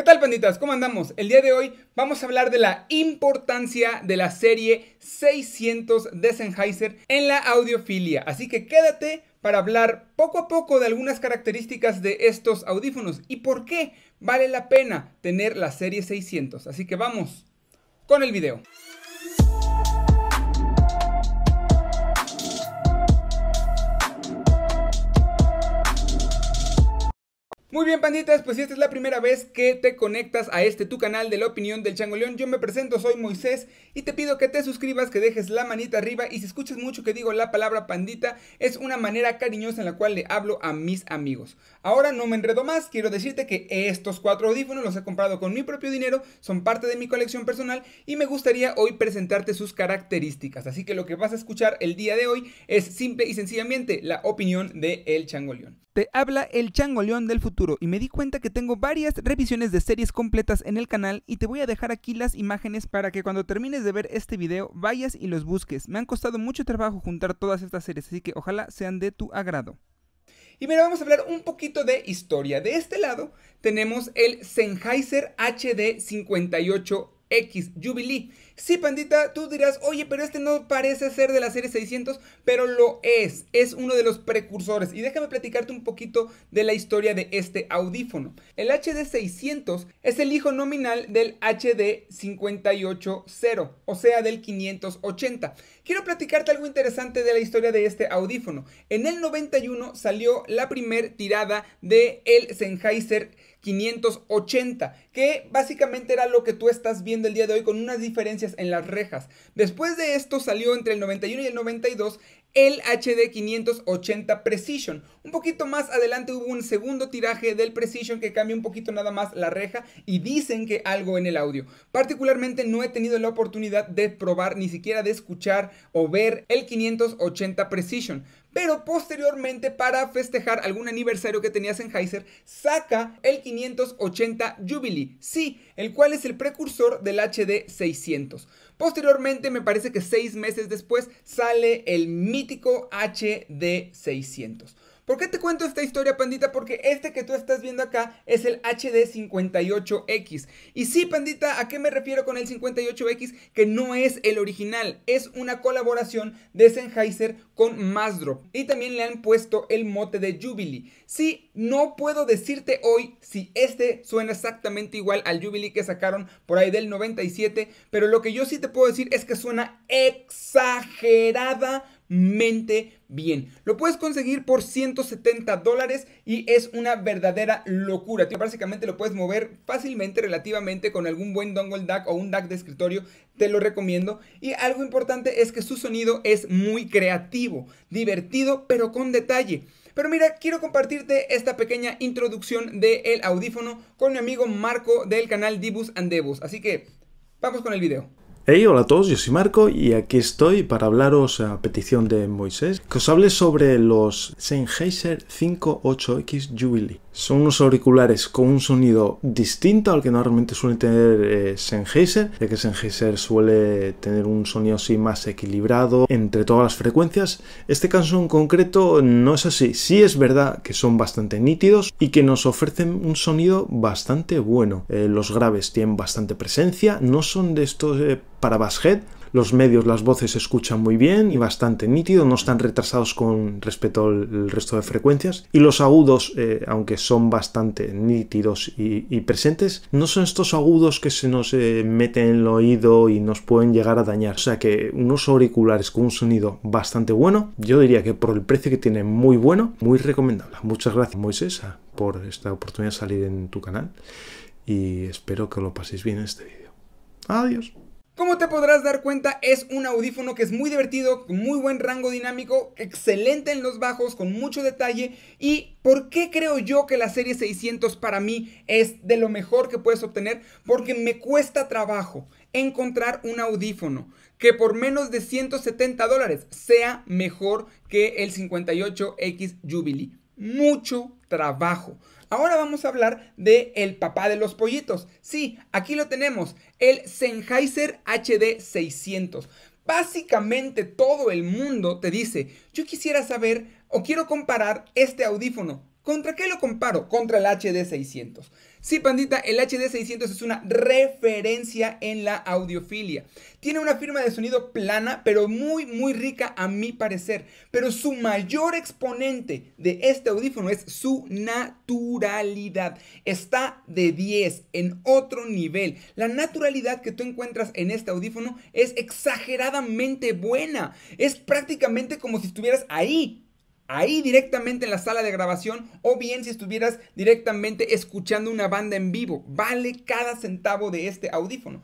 ¿Qué tal, panditas? ¿Cómo andamos? El día de hoy vamos a hablar de la importancia de la serie 600 de en la audiofilia. Así que quédate para hablar poco a poco de algunas características de estos audífonos y por qué vale la pena tener la serie 600. Así que vamos con el video. Muy bien, panditas, pues si esta es la primera vez que te conectas a este tu canal de la opinión del León, yo me presento, soy Moisés y te pido que te suscribas, que dejes la manita arriba y si escuchas mucho que digo la palabra pandita, es una manera cariñosa en la cual le hablo a mis amigos. Ahora no me enredo más, quiero decirte que estos cuatro audífonos los he comprado con mi propio dinero, son parte de mi colección personal y me gustaría hoy presentarte sus características. Así que lo que vas a escuchar el día de hoy es simple y sencillamente la opinión de El León. Te habla El León del futuro y me di cuenta que tengo varias revisiones de series completas en el canal y te voy a dejar aquí las imágenes para que cuando termines de ver este video vayas y los busques. Me han costado mucho trabajo juntar todas estas series, así que ojalá sean de tu agrado. Y mira, vamos a hablar un poquito de historia. De este lado tenemos el Sennheiser HD58 X Jubilee. Sí, pandita, tú dirás, oye, pero este no parece ser de la serie 600, pero lo es, es uno de los precursores. Y déjame platicarte un poquito de la historia de este audífono. El HD 600 es el hijo nominal del HD 580, o sea, del 580. Quiero platicarte algo interesante de la historia de este audífono. En el 91 salió la primer tirada de el Sennheiser 580, que básicamente era lo que tú estás viendo el día de hoy con unas diferencias en las rejas. Después de esto salió entre el 91 y el 92 el HD 580 Precision. Un poquito más adelante hubo un segundo tiraje del Precision que cambia un poquito nada más la reja y dicen que algo en el audio. Particularmente no he tenido la oportunidad de probar ni siquiera de escuchar o ver el 580 Precision. Pero posteriormente, para festejar algún aniversario que en Heiser, saca el 580 Jubilee, sí, el cual es el precursor del HD 600. Posteriormente, me parece que seis meses después, sale el mítico HD600. ¿Por qué te cuento esta historia, pandita? Porque este que tú estás viendo acá es el HD58X. Y sí, pandita, ¿a qué me refiero con el 58X? Que no es el original, es una colaboración de Sennheiser con Masdrop. Y también le han puesto el mote de Jubilee. Sí, no puedo decirte hoy si este suena exactamente igual al Jubilee que sacaron por ahí del 97, pero lo que yo sí te puedo decir es que suena exagerada mente bien. Lo puedes conseguir por 170 dólares y es una verdadera locura. básicamente lo puedes mover fácilmente, relativamente, con algún buen dongle DAC o un DAC de escritorio. Te lo recomiendo. Y algo importante es que su sonido es muy creativo, divertido, pero con detalle. Pero mira, quiero compartirte esta pequeña introducción del el audífono con mi amigo Marco del canal Dibus and Así que vamos con el video hola a todos, yo soy Marco y aquí estoy para hablaros a petición de Moisés, que os hable sobre los Sennheiser 58X Jubilee son unos auriculares con un sonido distinto al que normalmente suele tener eh, Sennheiser, ya que Sennheiser suele tener un sonido así más equilibrado entre todas las frecuencias. Este caso en concreto no es así. Sí es verdad que son bastante nítidos y que nos ofrecen un sonido bastante bueno. Eh, los graves tienen bastante presencia, no son de estos eh, para basshead, los medios, las voces se escuchan muy bien y bastante nítido, no están retrasados con respecto al resto de frecuencias. Y los agudos, eh, aunque son bastante nítidos y, presentes, no son estos agudos que se nos eh, meten en el oído y nos pueden llegar a dañar. O sea que unos auriculares con un sonido bastante bueno, yo diría que por el precio que tiene muy bueno, muy recomendable. Muchas gracias Moisés por esta oportunidad de salir en tu canal y espero que lo paséis bien en este vídeo. Adiós. Como te podrás dar cuenta, es un audífono que es muy divertido, con muy buen rango dinámico, excelente en los bajos, con mucho detalle. ¿Y por qué creo yo que la serie 600 para mí es de lo mejor que puedes obtener? Porque me cuesta trabajo encontrar un audífono que por menos de 170 dólares sea mejor que el 58X Jubilee. Mucho trabajo. Ahora vamos a hablar de el papá de los pollitos. Sí, aquí lo tenemos, el Sennheiser HD600. Básicamente todo el mundo te dice, yo quisiera saber o quiero comparar este audífono. ¿Contra qué lo comparo? Contra el HD600. Sí, pandita, el HD600 es una referencia en la audiofilia. Tiene una firma de sonido plana, pero muy, muy rica a mi parecer. Pero su mayor exponente de este audífono es su naturalidad. Está de 10, en otro nivel. La naturalidad que tú encuentras en este audífono es exageradamente buena. Es prácticamente como si estuvieras ahí ahí directamente en la sala de grabación o bien si estuvieras directamente escuchando una banda en vivo. Vale cada centavo de este audífono.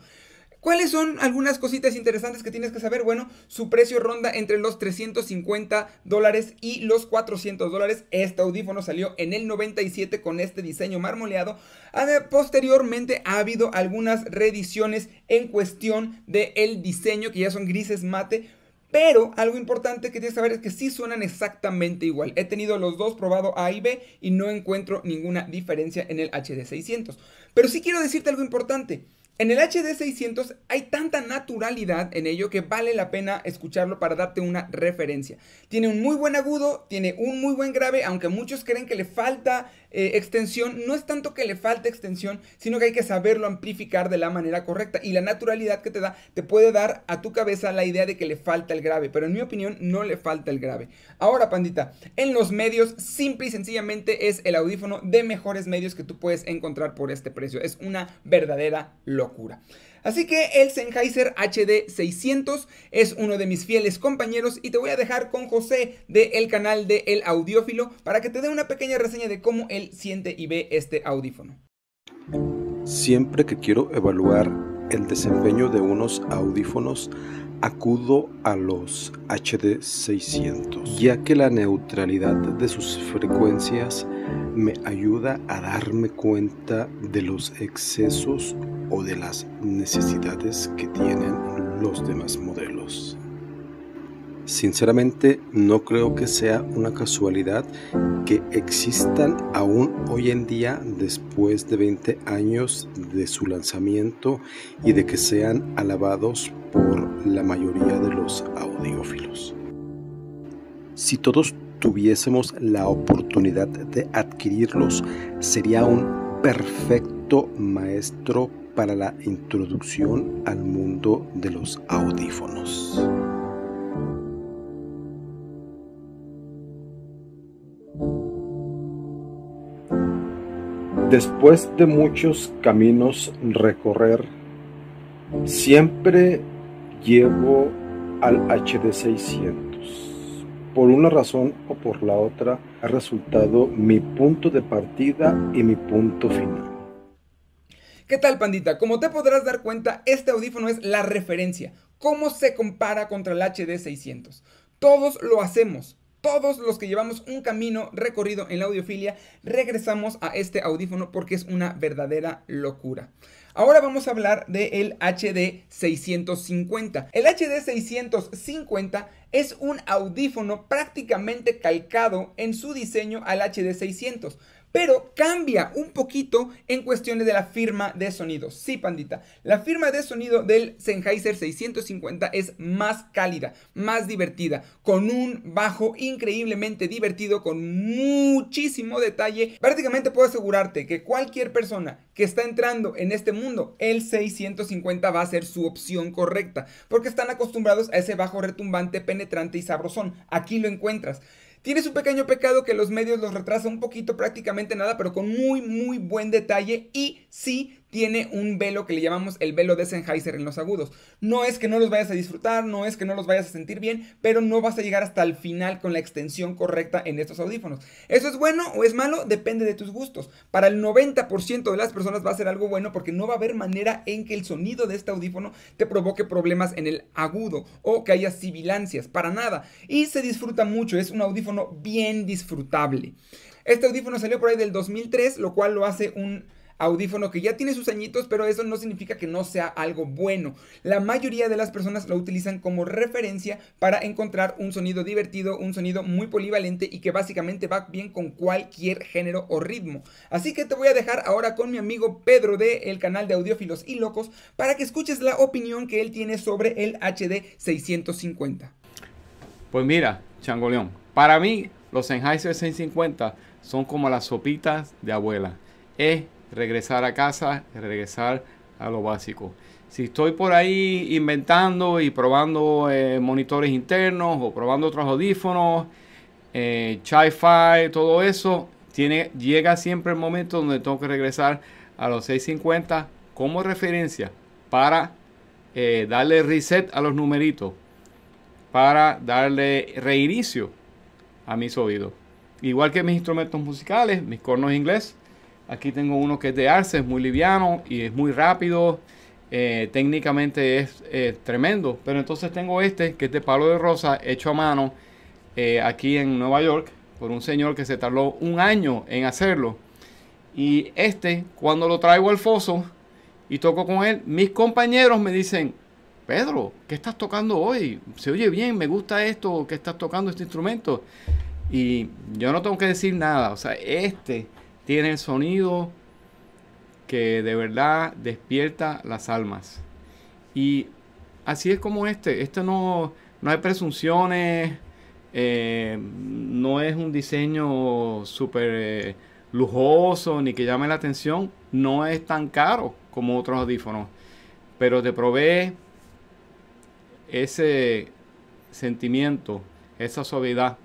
¿Cuáles son algunas cositas interesantes que tienes que saber? Bueno, su precio ronda entre los 350 dólares y los 400 dólares. Este audífono salió en el 97 con este diseño marmoleado. Ah, posteriormente ha habido algunas reediciones en cuestión del diseño que ya son grises mate pero algo importante que tienes que saber es que sí suenan exactamente igual. He tenido los dos probado A y B y no encuentro ninguna diferencia en el HD600. Pero sí quiero decirte algo importante. En el HD600 hay tanta naturalidad en ello que vale la pena escucharlo para darte una referencia. Tiene un muy buen agudo, tiene un muy buen grave, aunque muchos creen que le falta eh, extensión no es tanto que le falte extensión, sino que hay que saberlo amplificar de la manera correcta. Y la naturalidad que te da te puede dar a tu cabeza la idea de que le falta el grave, pero en mi opinión no le falta el grave. Ahora, pandita, en los medios, simple y sencillamente es el audífono de mejores medios que tú puedes encontrar por este precio. Es una verdadera locura. Así que el Sennheiser HD600 es uno de mis fieles compañeros y te voy a dejar con José del el canal de El Audiófilo para que te dé una pequeña reseña de cómo él siente y ve este audífono. Siempre que quiero evaluar el desempeño de unos audífonos, acudo a los HD600, ya que la neutralidad de sus frecuencias me ayuda a darme cuenta de los excesos o de las necesidades que tienen los demás modelos. Sinceramente no creo que sea una casualidad que existan aún hoy en día después de 20 años de su lanzamiento y de que sean alabados por la mayoría de los audiófilos. Si todos tuviésemos la oportunidad de adquirirlos, sería un perfecto maestro para la introducción al mundo de los audífonos. Después de muchos caminos recorrer, siempre llevo al HD600. Por una razón o por la otra ha resultado mi punto de partida y mi punto final. ¿Qué tal, pandita? Como te podrás dar cuenta, este audífono es la referencia. ¿Cómo se compara contra el HD600? Todos lo hacemos. Todos los que llevamos un camino recorrido en la audiofilia regresamos a este audífono porque es una verdadera locura. Ahora vamos a hablar del HD650. El HD650 es un audífono prácticamente calcado en su diseño al HD600 pero cambia un poquito en cuestiones de la firma de sonido. Sí, pandita, la firma de sonido del Sennheiser 650 es más cálida, más divertida, con un bajo increíblemente divertido, con muchísimo detalle. Prácticamente puedo asegurarte que cualquier persona que está entrando en este mundo, el 650 va a ser su opción correcta, porque están acostumbrados a ese bajo retumbante, penetrante y sabrosón. Aquí lo encuentras. Tienes un pequeño pecado que los medios los retrasa un poquito, prácticamente nada, pero con muy, muy buen detalle y si tiene un velo que le llamamos el velo de Sennheiser en los agudos. No es que no los vayas a disfrutar, no es que no los vayas a sentir bien, pero no vas a llegar hasta el final con la extensión correcta en estos audífonos. ¿Eso es bueno o es malo? Depende de tus gustos. Para el 90% de las personas va a ser algo bueno porque no va a haber manera en que el sonido de este audífono te provoque problemas en el agudo o que haya sibilancias, para nada. Y se disfruta mucho, es un audífono bien disfrutable. Este audífono salió por ahí del 2003, lo cual lo hace un audífono que ya tiene sus añitos, pero eso no significa que no sea algo bueno. La mayoría de las personas lo utilizan como referencia para encontrar un sonido divertido, un sonido muy polivalente y que básicamente va bien con cualquier género o ritmo. Así que te voy a dejar ahora con mi amigo Pedro de el canal de Audiófilos y Locos para que escuches la opinión que él tiene sobre el HD 650. Pues mira, Changoleón, para mí los Sennheiser 650 son como las sopitas de abuela. Es regresar a casa, regresar a lo básico. Si estoy por ahí inventando y probando eh, monitores internos o probando otros audífonos, eh, fi todo eso, tiene, llega siempre el momento donde tengo que regresar a los 650 como referencia para eh, darle reset a los numeritos, para darle reinicio a mis oídos. Igual que mis instrumentos musicales, mis cornos ingleses Aquí tengo uno que es de Arce, es muy liviano y es muy rápido. Eh, técnicamente es eh, tremendo. Pero entonces tengo este que es de palo de rosa, hecho a mano eh, aquí en Nueva York por un señor que se tardó un año en hacerlo. Y este, cuando lo traigo al foso y toco con él, mis compañeros me dicen, Pedro, ¿qué estás tocando hoy? Se oye bien, me gusta esto ¿Qué estás tocando, este instrumento. Y yo no tengo que decir nada. O sea, este tiene sonido que de verdad despierta las almas. Y así es como este. Este no, hay presunciones, eh, no es un diseño súper eh, lujoso ni que llame la atención. No es tan caro como otros audífonos, pero te provee ese sentimiento, esa suavidad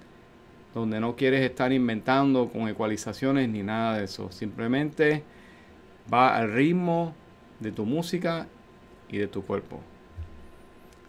donde no quieres estar inventando con ecualizaciones ni nada de eso. Simplemente va al ritmo de tu música y de tu cuerpo.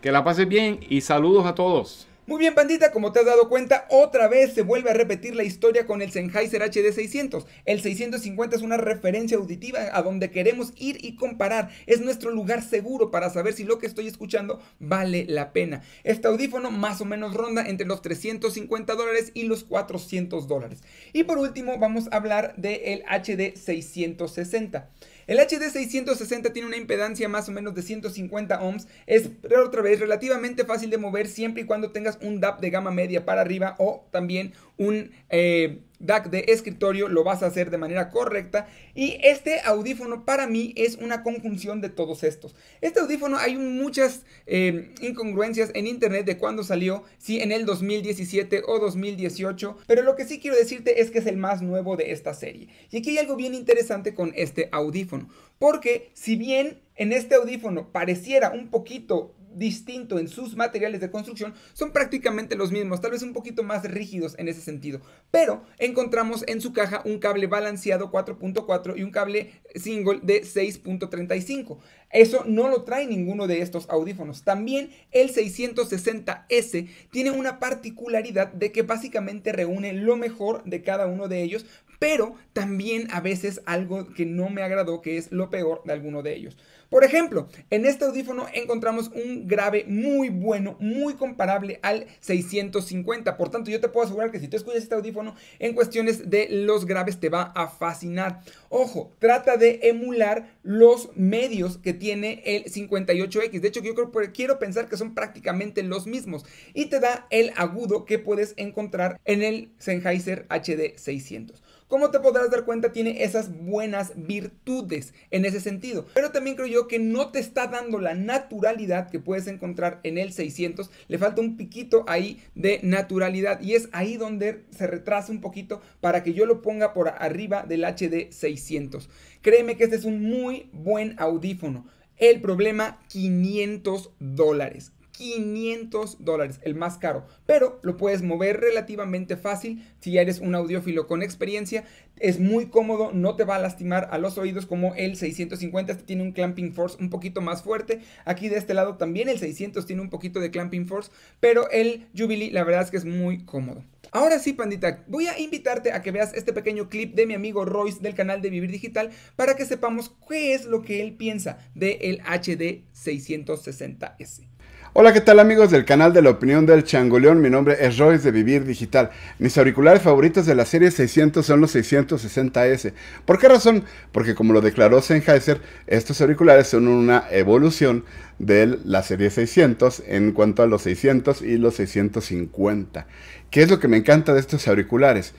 Que la pases bien y saludos a todos. Muy bien, bandita, como te has dado cuenta, otra vez se vuelve a repetir la historia con el Sennheiser HD600. El 650 es una referencia auditiva a donde queremos ir y comparar. Es nuestro lugar seguro para saber si lo que estoy escuchando vale la pena. Este audífono más o menos ronda entre los 350 dólares y los 400 dólares. Y por último, vamos a hablar del HD660. El HD660 tiene una impedancia más o menos de 150 ohms, es otra vez relativamente fácil de mover siempre y cuando tengas un DAP de gama media para arriba o también un eh, DAC de escritorio, lo vas a hacer de manera correcta. Y este audífono para mí es una conjunción de todos estos. Este audífono hay muchas em, incongruencias en internet de cuando salió, si en el 2017 o 2018, pero lo que sí quiero decirte es que es el más nuevo de esta serie. Y aquí hay algo bien interesante con este audífono, porque si bien en este audífono pareciera un poquito distinto en sus materiales de construcción son prácticamente los mismos, tal vez un poquito más rígidos en ese sentido. Pero encontramos en su caja un cable balanceado 4.4 y un cable single de 6.35. Eso no lo trae ninguno de estos audífonos. También el 660S tiene una particularidad de que básicamente reúne lo mejor de cada uno de ellos pero también a veces algo que no me agradó, que es lo peor de alguno de ellos. Por ejemplo, en este audífono encontramos un grave muy bueno, muy comparable al 650. Por tanto, yo te puedo asegurar que si tú escuchas este audífono en cuestiones de los graves te va a fascinar. Ojo, trata de emular los medios que tiene el 58X. De hecho, yo creo, pues, quiero pensar que son prácticamente los mismos. Y te da el agudo que puedes encontrar en el Sennheiser HD 600. ¿Cómo te podrás dar cuenta, tiene esas buenas virtudes en ese sentido. Pero también creo yo que no te está dando la naturalidad que puedes encontrar en el 600. Le falta un piquito ahí de naturalidad. Y es ahí donde se retrasa un poquito para que yo lo ponga por arriba del HD 600. Créeme que este es un muy buen audífono. El problema, 500 dólares. 500 dólares, el más caro, pero lo puedes mover relativamente fácil si ya eres un audiófilo con experiencia, es muy cómodo, no te va a lastimar a los oídos como el 650, este tiene un clamping force un poquito más fuerte, aquí de este lado también el 600 tiene un poquito de clamping force, pero el Jubilee la verdad es que es muy cómodo. Ahora sí, pandita, voy a invitarte a que veas este pequeño clip de mi amigo Royce del canal de Vivir Digital para que sepamos qué es lo que él piensa del HD 660S. Hola, ¿qué tal amigos del canal de la opinión del Changoleón? Mi nombre es Royce de Vivir Digital. Mis auriculares favoritos de la serie 600 son los 660S. ¿Por qué razón? Porque como lo declaró Sennheiser, estos auriculares son una evolución de la serie 600 en cuanto a los 600 y los 650. ¿Qué es lo que me encanta de estos auriculares?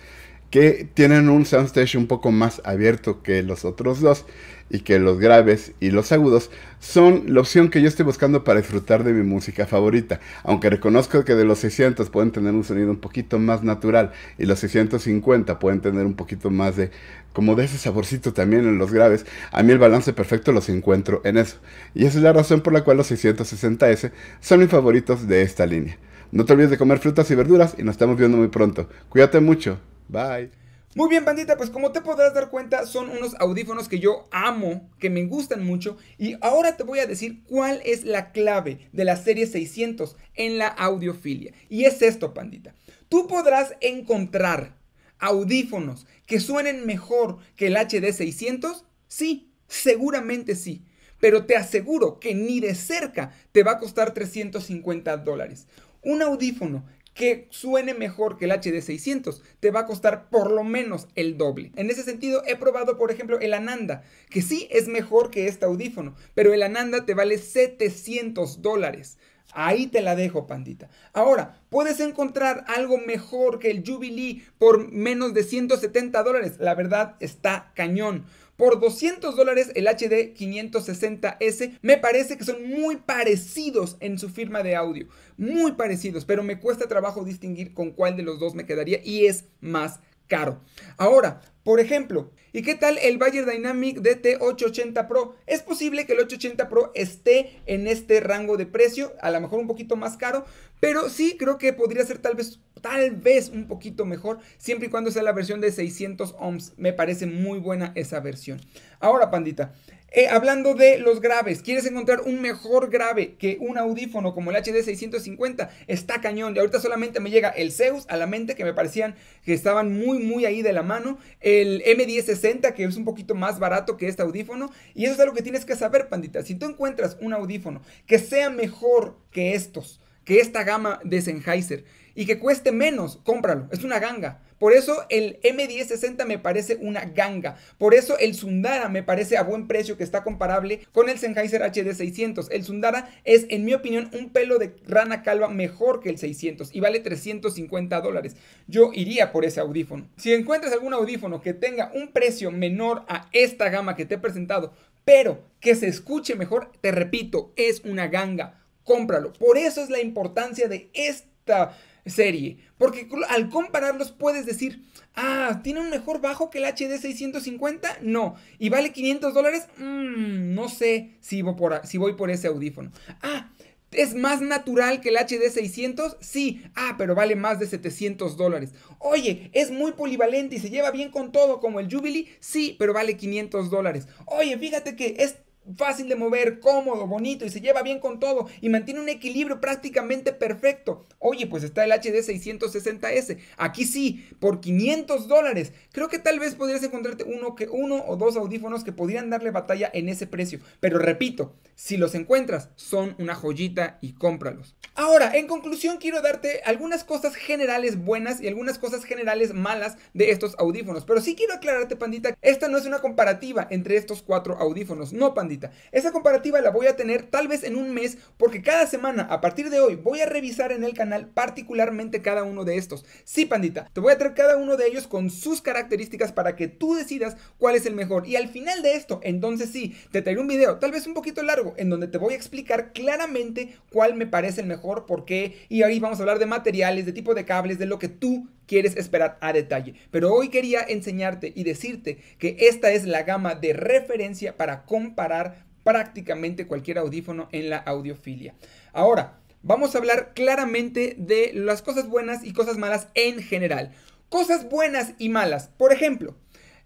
que tienen un soundstage un poco más abierto que los otros dos y que los graves y los agudos son la opción que yo estoy buscando para disfrutar de mi música favorita, aunque reconozco que de los 600 pueden tener un sonido un poquito más natural y los 650 pueden tener un poquito más de como de ese saborcito también en los graves, a mí el balance perfecto los encuentro en eso. Y esa es la razón por la cual los 660S son mis favoritos de esta línea. No te olvides de comer frutas y verduras y nos estamos viendo muy pronto. Cuídate mucho. Bye. Muy bien, pandita, pues como te podrás dar cuenta, son unos audífonos que yo amo, que me gustan mucho, y ahora te voy a decir cuál es la clave de la serie 600 en la audiofilia. Y es esto, pandita. Tú podrás encontrar audífonos que suenen mejor que el HD 600? Sí, seguramente sí. Pero te aseguro que ni de cerca te va a costar 350 dólares. Un audífono que suene mejor que el HD600. Te va a costar por lo menos el doble. En ese sentido, he probado, por ejemplo, el Ananda, que sí es mejor que este audífono, pero el Ananda te vale 700 dólares. Ahí te la dejo, pandita. Ahora, puedes encontrar algo mejor que el Jubilee por menos de 170 dólares. La verdad está cañón. Por 200 dólares el HD 560S me parece que son muy parecidos en su firma de audio. Muy parecidos, pero me cuesta trabajo distinguir con cuál de los dos me quedaría y es más caro. Ahora, por ejemplo, ¿y qué tal el Bayer Dynamic DT880 Pro? Es posible que el 880 Pro esté en este rango de precio, a lo mejor un poquito más caro, pero sí creo que podría ser tal vez, tal vez un poquito mejor, siempre y cuando sea la versión de 600 ohms. Me parece muy buena esa versión. Ahora, pandita, eh, hablando de los graves, ¿quieres encontrar un mejor grave que un audífono como el HD650? Está cañón. Y ahorita solamente me llega el Zeus a la mente, que me parecían que estaban muy, muy ahí de la mano. El M1060, que es un poquito más barato que este audífono. Y eso es algo que tienes que saber, pandita. Si tú encuentras un audífono que sea mejor que estos, que esta gama de Sennheiser, y que cueste menos, cómpralo. Es una ganga. Por eso el M1060 me parece una ganga. Por eso el Sundara me parece a buen precio que está comparable con el Sennheiser HD600. El Sundara es, en mi opinión, un pelo de rana calva mejor que el 600 y vale 350 dólares. Yo iría por ese audífono. Si encuentras algún audífono que tenga un precio menor a esta gama que te he presentado, pero que se escuche mejor, te repito, es una ganga. Cómpralo. Por eso es la importancia de esta serie. Porque al compararlos puedes decir, ah, ¿tiene un mejor bajo que el HD 650? No. ¿Y vale 500 dólares? Mm, no sé si voy, por, si voy por ese audífono. Ah, ¿Es más natural que el HD 600? Sí. Ah, pero vale más de 700 dólares. Oye, es muy polivalente y se lleva bien con todo como el Jubilee. Sí, pero vale 500 dólares. Oye, fíjate que es fácil de mover, cómodo, bonito y se lleva bien con todo y mantiene un equilibrio prácticamente perfecto. Oye, pues está el HD 660S. Aquí sí, por 500 dólares. Creo que tal vez podrías encontrarte uno, que, uno o dos audífonos que podrían darle batalla en ese precio. Pero repito, si los encuentras, son una joyita y cómpralos. Ahora, en conclusión, quiero darte algunas cosas generales buenas y algunas cosas generales malas de estos audífonos. Pero sí quiero aclararte, pandita, esta no es una comparativa entre estos cuatro audífonos. No, pandita. Esa comparativa la voy a tener tal vez en un mes porque cada semana a partir de hoy voy a revisar en el canal particularmente cada uno de estos. Sí, pandita, te voy a traer cada uno de ellos con sus características para que tú decidas cuál es el mejor. Y al final de esto, entonces sí, te traeré un video, tal vez un poquito largo, en donde te voy a explicar claramente cuál me parece el mejor, por qué. Y ahí vamos a hablar de materiales, de tipo de cables, de lo que tú quieres esperar a detalle. Pero hoy quería enseñarte y decirte que esta es la gama de referencia para comparar prácticamente cualquier audífono en la audiofilia. Ahora, vamos a hablar claramente de las cosas buenas y cosas malas en general. Cosas buenas y malas. Por ejemplo,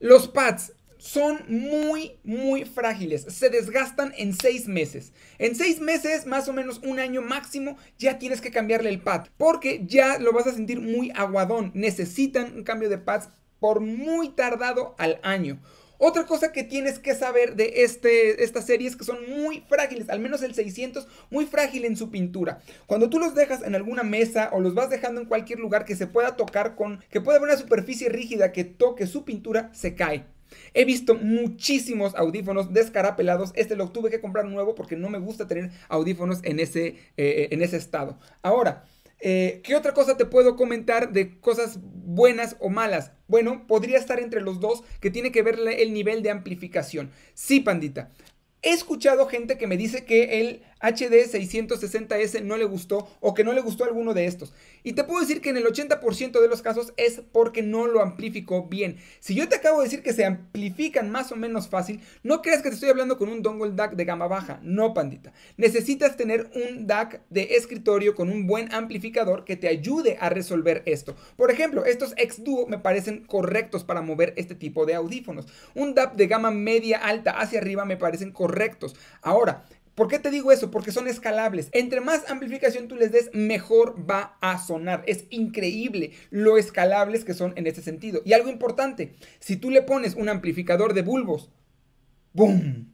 los pads son muy, muy frágiles. Se desgastan en seis meses. En seis meses, más o menos un año máximo, ya tienes que cambiarle el pad. Porque ya lo vas a sentir muy aguadón. Necesitan un cambio de pads por muy tardado al año. Otra cosa que tienes que saber de este, esta serie es que son muy frágiles, al menos el 600, muy frágil en su pintura. Cuando tú los dejas en alguna mesa o los vas dejando en cualquier lugar que se pueda tocar con, que pueda haber una superficie rígida que toque su pintura, se cae. He visto muchísimos audífonos descarapelados. Este lo tuve que comprar nuevo porque no me gusta tener audífonos en ese, eh, eh, en ese estado. Ahora, eh, ¿Qué otra cosa te puedo comentar de cosas buenas o malas? Bueno, podría estar entre los dos, que tiene que ver el nivel de amplificación. Sí, pandita. He escuchado gente que me dice que el HD 660S no le gustó o que no le gustó alguno de estos. Y te puedo decir que en el 80% de los casos es porque no lo amplificó bien. Si yo te acabo de decir que se amplifican más o menos fácil, no creas que te estoy hablando con un dongle DAC de gama baja. No, pandita. Necesitas tener un DAC de escritorio con un buen amplificador que te ayude a resolver esto. Por ejemplo, estos X Duo me parecen correctos para mover este tipo de audífonos. Un DAP de gama media alta hacia arriba me parecen correctos. Ahora, ¿Por qué te digo eso? Porque son escalables. Entre más amplificación tú les des, mejor va a sonar. Es increíble lo escalables que son en ese sentido. Y algo importante, si tú le pones un amplificador de bulbos, ¡boom!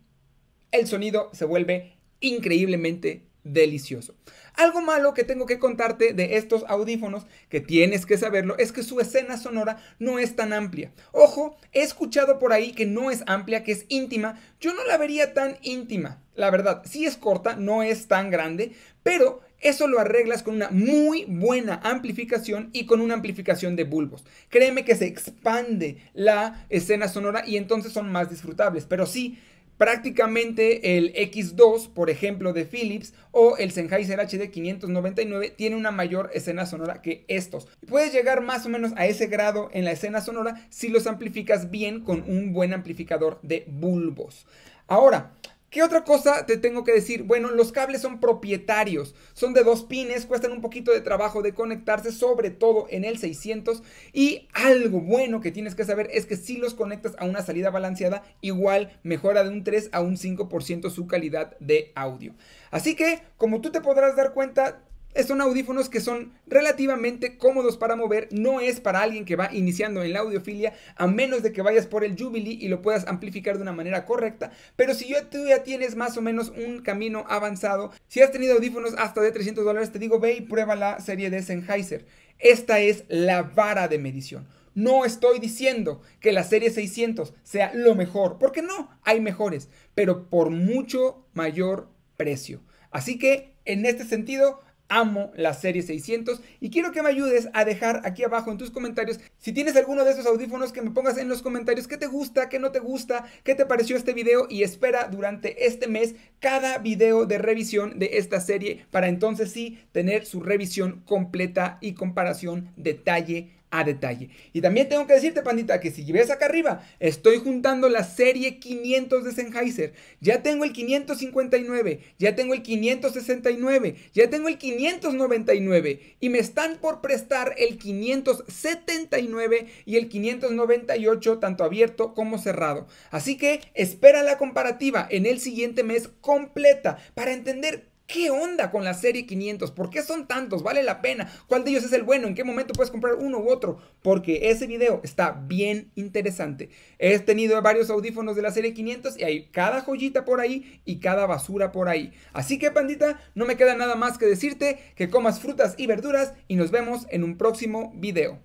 El sonido se vuelve increíblemente delicioso. Algo malo que tengo que contarte de estos audífonos, que tienes que saberlo, es que su escena sonora no es tan amplia. Ojo, he escuchado por ahí que no es amplia, que es íntima. Yo no la vería tan íntima, la verdad. si es corta, no es tan grande, pero eso lo arreglas con una muy buena amplificación y con una amplificación de bulbos. Créeme que se expande la escena sonora y entonces son más disfrutables. Pero sí, Prácticamente el X2, por ejemplo, de Philips o el Sennheiser HD599 tiene una mayor escena sonora que estos. Puedes llegar más o menos a ese grado en la escena sonora si los amplificas bien con un buen amplificador de bulbos. Ahora, ¿Qué otra cosa te tengo que decir? Bueno, los cables son propietarios, son de dos pines, cuestan un poquito de trabajo de conectarse, sobre todo en el 600. Y algo bueno que tienes que saber es que si los conectas a una salida balanceada, igual mejora de un 3 a un 5% su calidad de audio. Así que, como tú te podrás dar cuenta, son audífonos que son relativamente cómodos para mover, no es para alguien que va iniciando en la audiofilia, a menos de que vayas por el Jubilee y lo puedas amplificar de una manera correcta, pero si tú ya tienes más o menos un camino avanzado, si has tenido audífonos hasta de 300 dólares, te digo, ve y prueba la serie de Sennheiser. Esta es la vara de medición. No estoy diciendo que la serie 600 sea lo mejor, porque no, hay mejores, pero por mucho mayor precio. Así que, en este sentido, amo la serie 600 y quiero que me ayudes a dejar aquí abajo en tus comentarios si tienes alguno de esos audífonos que me pongas en los comentarios qué te gusta, qué no te gusta, qué te pareció este video y espera durante este mes cada video de revisión de esta serie para entonces sí tener su revisión completa y comparación detalle detalle. Y también tengo que decirte, pandita, que si ves acá arriba, estoy juntando la serie 500 de Sennheiser. Ya tengo el 559, ya tengo el 569, ya tengo el 599 y me están por prestar el 579 y el 598 tanto abierto como cerrado. Así que espera la comparativa en el siguiente mes completa para entender ¿Qué onda con la serie 500? ¿Por qué son tantos? ¿Vale la pena? ¿Cuál de ellos es el bueno? ¿En qué momento puedes comprar uno u otro? Porque ese video está bien interesante. He tenido varios audífonos de la serie 500 y hay cada joyita por ahí y cada basura por ahí. Así que, pandita, no me queda nada más que decirte que comas frutas y verduras y nos vemos en un próximo video.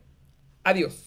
Adiós.